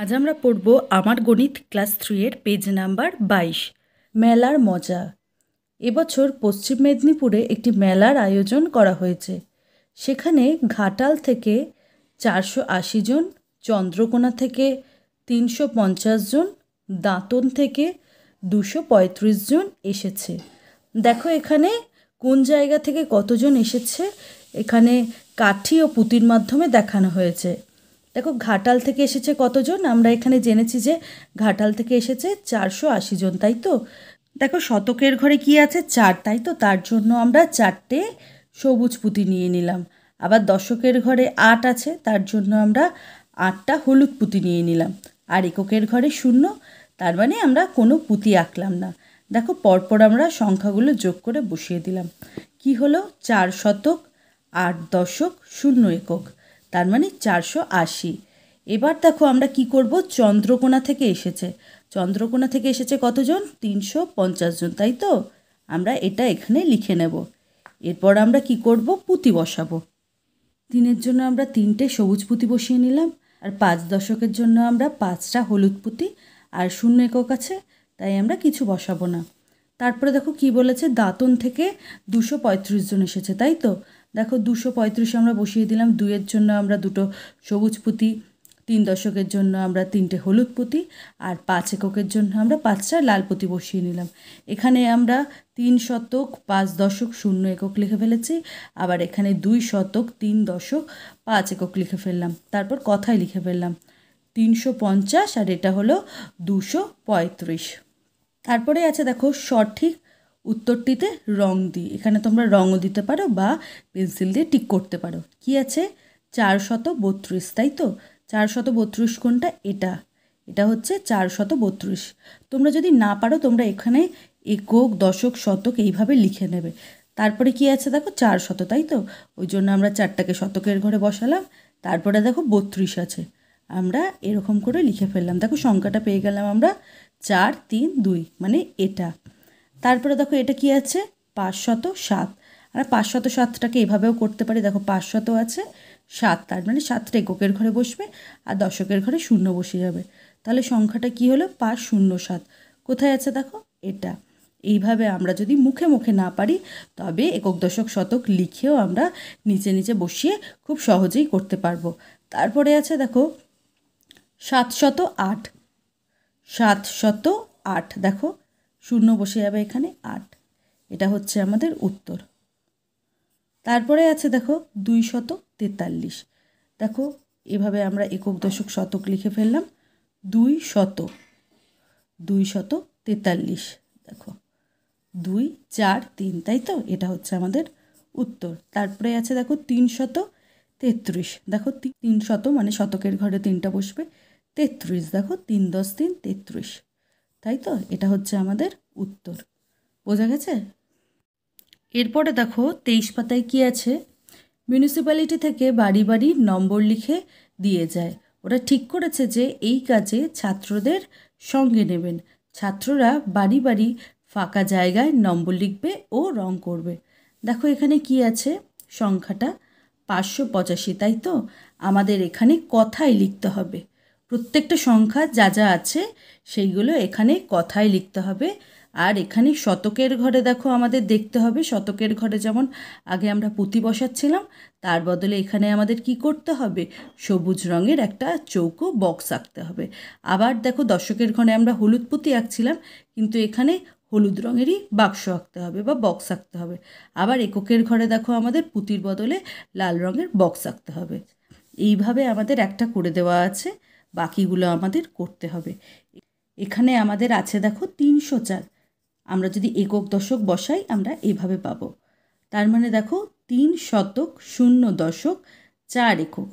আজ আমরা পড়ব আমার গণিত ক্লাস থ্রিয়ের পেজ নাম্বার বাইশ মেলার মজা এবছর পশ্চিম মেদিনীপুরে একটি মেলার আয়োজন করা হয়েছে সেখানে ঘাটাল থেকে চারশো আশি জন চন্দ্রকোনা থেকে তিনশো পঞ্চাশ জন দাঁতন থেকে দুশো পঁয়ত্রিশ জন এসেছে দেখো এখানে কোন জায়গা থেকে কতজন এসেছে এখানে কাঠি ও পুঁতির মাধ্যমে দেখানো হয়েছে দেখো ঘাটাল থেকে এসেছে কতজন আমরা এখানে জেনেছি যে ঘাটাল থেকে এসেছে চারশো আশি জন তাই তো দেখো শতকের ঘরে কি আছে চার তাই তো তার জন্য আমরা চারটে সবুজ পুঁতি নিয়ে নিলাম আবার দশকের ঘরে আট আছে তার জন্য আমরা আটটা হলুদ পুঁতি নিয়ে নিলাম আর এককের ঘরে শূন্য তার মানে আমরা কোনো পুঁতি আঁকলাম না দেখো পরপর আমরা সংখ্যাগুলো যোগ করে বসিয়ে দিলাম কি হলো চার শতক আট দশক শূন্য একক তার মানে চারশো আশি এবার দেখো আমরা কি করব চন্দ্রকোনা থেকে এসেছে চন্দ্রকোনা থেকে এসেছে কতজন তিনশো পঞ্চাশ জন তাই তো আমরা এটা এখানে লিখে নেব এরপর আমরা কি করব পুঁতি বসাবো তিনের জন্য আমরা তিনটে সবুজ পুঁতি বসিয়ে নিলাম আর পাঁচ দশকের জন্য আমরা পাঁচটা হলুদ পুঁতি আর শূন্য একক আছে তাই আমরা কিছু বসাবো না তারপরে দেখো কি বলেছে দাঁতন থেকে দুশো পঁয়ত্রিশ জন এসেছে তাই তো দেখো দুশো পঁয়ত্রিশে আমরা বসিয়ে দিলাম দুইয়ের জন্য আমরা দুটো সবুজ পুঁতি তিন দশকের জন্য আমরা তিনটে হলুদ পুঁতি আর পাঁচ এককের জন্য আমরা পাঁচটা লাল পুঁতি বসিয়ে নিলাম এখানে আমরা তিন শতক পাঁচ দশক শূন্য একক লিখে ফেলেছি আবার এখানে দুই শতক তিন দশক পাঁচ একক লিখে ফেললাম তারপর কথায় লিখে ফেললাম তিনশো পঞ্চাশ আর এটা হলো দুশো পঁয়ত্রিশ তারপরে আছে দেখো সঠিক উত্তরটিতে রং দিই এখানে তোমরা রঙও দিতে পারো বা পেন্সিল দিয়ে টিক করতে পারো কি আছে চার শত বত্রিশ তাই তো চার শত বত্রিশ কোনটা এটা এটা হচ্ছে চার শত বত্রিশ তোমরা যদি না পারো তোমরা এখানে একক দশক শতক এইভাবে লিখে নেবে তারপরে কি আছে দেখো চার শত তাই তো ওই জন্য আমরা চারটাকে শতকের ঘরে বসালাম তারপরে দেখো বত্রিশ আছে আমরা এরকম করে লিখে ফেললাম দেখো সংখ্যাটা পেয়ে গেলাম আমরা চার তিন দুই মানে এটা তারপরে দেখো এটা কি আছে পাঁচশত সাত আর পাঁচশত সাতটাকে এভাবেও করতে পারি দেখো পাঁচশত আছে সাত তার মানে সাতটা এককের ঘরে বসবে আর দশকের ঘরে শূন্য বসে যাবে তাহলে সংখ্যাটা কি হলো পাঁচ শূন্য সাত কোথায় আছে দেখো এটা এইভাবে আমরা যদি মুখে মুখে না পারি তবে একক দশক শতক লিখেও আমরা নিচে নিচে বসিয়ে খুব সহজেই করতে পারবো তারপরে আছে দেখো সাতশত আট সাতশত আট দেখো শূন্য বসে যাবে এখানে আট এটা হচ্ছে আমাদের উত্তর তারপরে আছে দেখো দুই শত তেতাল্লিশ দেখো এভাবে আমরা একক দশক শতক লিখে ফেললাম দুই শত দুই শত তেতাল্লিশ দেখো দুই চার তিন তাই তো এটা হচ্ছে আমাদের উত্তর তারপরে আছে দেখো তিন শত তেত্রিশ দেখো তিন শত মানে শতকের ঘরে তিনটা বসবে তেত্রিশ দেখো তিন দশ তিন তেত্রিশ তাই তো এটা হচ্ছে আমাদের উত্তর বোঝা গেছে এরপরে দেখো তেইশ পাতায় কি আছে মিউনিসিপ্যালিটি থেকে বাড়ি বাড়ি নম্বর লিখে দিয়ে যায় ওরা ঠিক করেছে যে এই কাজে ছাত্রদের সঙ্গে নেবেন ছাত্ররা বাড়ি বাড়ি ফাঁকা জায়গায় নম্বর লিখবে ও রং করবে দেখো এখানে কি আছে সংখ্যাটা পাঁচশো পঁচাশি তাই তো আমাদের এখানে কথাই লিখতে হবে প্রত্যেকটা সংখ্যা যা যা আছে সেইগুলো এখানে কথায় লিখতে হবে আর এখানে শতকের ঘরে দেখো আমাদের দেখতে হবে শতকের ঘরে যেমন আগে আমরা পুঁতি বসাচ্ছিলাম তার বদলে এখানে আমাদের কি করতে হবে সবুজ রঙের একটা চৌকো বক্স আঁকতে হবে আবার দেখো দশকের ঘরে আমরা হলুদ পুঁতি আঁকছিলাম কিন্তু এখানে হলুদ রঙেরই বাক্স আঁকতে হবে বা বক্স আঁকতে হবে আবার এককের ঘরে দেখো আমাদের পুঁতির বদলে লাল রঙের বক্স আঁকতে হবে এইভাবে আমাদের একটা করে দেওয়া আছে বাকিগুলো আমাদের করতে হবে এখানে আমাদের আছে দেখো তিনশো চার আমরা যদি একক দশক বসাই আমরা এভাবে পাব তার মানে দেখো তিন শতক শূন্য দশক চার একক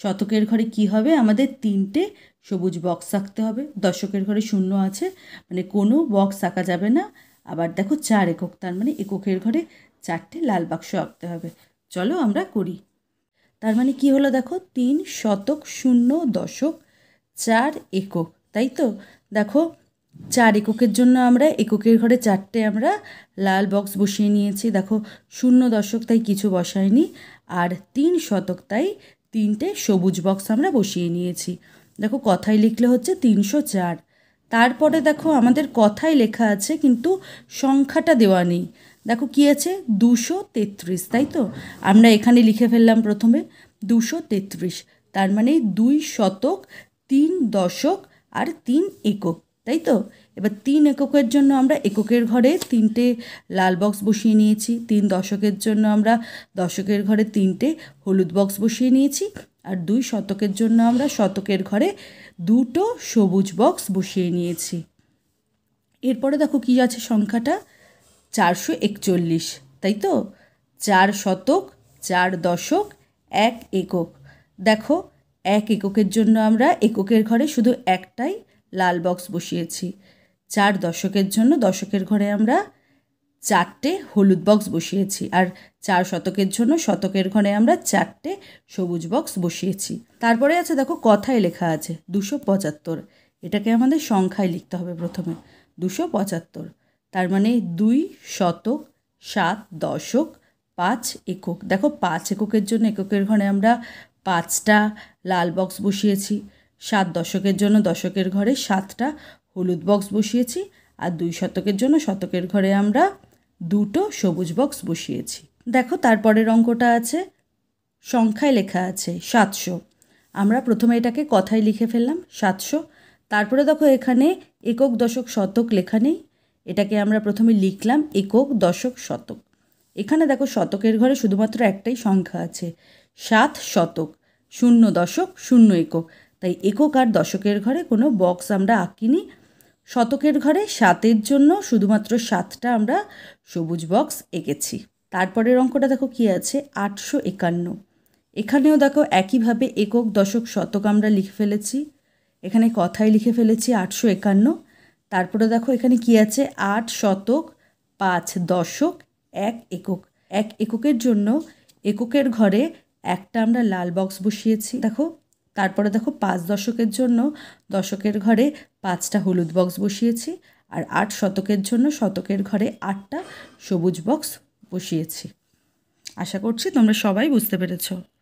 শতকের ঘরে কি হবে আমাদের তিনটে সবুজ বক্স আঁকতে হবে দশকের ঘরে শূন্য আছে মানে কোনো বক্স আঁকা যাবে না আবার দেখো চার একক তার মানে এককের ঘরে চারটে লাল বাক্স আঁকতে হবে চলো আমরা করি তার মানে কি হলো দেখো তিন শতক শূন্য দশক চার একক তাই তো দেখো চার এককের জন্য আমরা এককের ঘরে চারটে আমরা লাল বক্স বসিয়ে নিয়েছি দেখো শূন্য দশক তাই কিছু বসায়নি আর তিন শতক তাই তিনটে সবুজ বক্স আমরা বসিয়ে নিয়েছি দেখো কথায় লিখলে হচ্ছে তিনশো চার তারপরে দেখো আমাদের কথায় লেখা আছে কিন্তু সংখ্যাটা দেওয়া নেই দেখো কি আছে দুশো তেত্রিশ তাই তো আমরা এখানে লিখে ফেললাম প্রথমে দুশো তেত্রিশ তার মানে দুই শতক তিন দশক আর তিন একক তাই তো এবার তিন এককের জন্য আমরা এককের ঘরে তিনটে লাল বক্স বসিয়ে নিয়েছি তিন দশকের জন্য আমরা দশকের ঘরে তিনটে হলুদ বক্স বসিয়ে নিয়েছি আর দুই শতকের জন্য আমরা শতকের ঘরে দুটো সবুজ বক্স বসিয়ে নিয়েছি এরপরে দেখো কী আছে সংখ্যাটা চারশো একচল্লিশ তাই তো চার শতক চার দশক এক একক দেখো এক এককের জন্য আমরা এককের ঘরে শুধু একটাই লাল বক্স বসিয়েছি চার দশকের জন্য দশকের ঘরে আমরা চারটে হলুদ বক্স বসিয়েছি আর চার শতকের জন্য শতকের ঘরে আমরা চারটে সবুজ বক্স বসিয়েছি তারপরে আছে দেখো কথায় লেখা আছে দুশো পঁচাত্তর এটাকে আমাদের সংখ্যায় লিখতে হবে প্রথমে দুশো পঁচাত্তর তার মানে দুই শতক সাত দশক পাঁচ একক দেখো পাঁচ এককের জন্য এককের ঘরে আমরা পাঁচটা লাল বক্স বসিয়েছি সাত দশকের জন্য দশকের ঘরে সাতটা হলুদ বক্স বসিয়েছি আর দুই শতকের জন্য শতকের ঘরে আমরা দুটো সবুজ বক্স বসিয়েছি দেখো তারপরের অঙ্কটা আছে সংখ্যায় লেখা আছে সাতশো আমরা প্রথমে এটাকে কথায় লিখে ফেললাম সাতশো তারপরে দেখো এখানে একক দশক শতক লেখা নেই এটাকে আমরা প্রথমে লিখলাম একক দশক শতক এখানে দেখো শতকের ঘরে শুধুমাত্র একটাই সংখ্যা আছে সাত শতক শূন্য দশক শূন্য একক তাই একক আর দশকের ঘরে কোনো বক্স আমরা আঁকিনি শতকের ঘরে সাতের জন্য শুধুমাত্র সাতটা আমরা সবুজ বক্স এঁকেছি তারপরের অঙ্কটা দেখো কি আছে আটশো একান্ন এখানেও দেখো একইভাবে একক দশক শতক আমরা লিখে ফেলেছি এখানে কথায় লিখে ফেলেছি আটশো একান্ন তারপরে দেখো এখানে কি আছে আট শতক পাঁচ দশক এক একক এক এককের জন্য এককের ঘরে একটা আমরা লাল বক্স বসিয়েছি দেখো তারপরে দেখো পাঁচ দশকের জন্য দশকের ঘরে পাঁচটা হলুদ বক্স বসিয়েছি আর আট শতকের জন্য শতকের ঘরে আটটা সবুজ বক্স বসিয়েছি আশা করছি তোমরা সবাই বুঝতে পেরেছো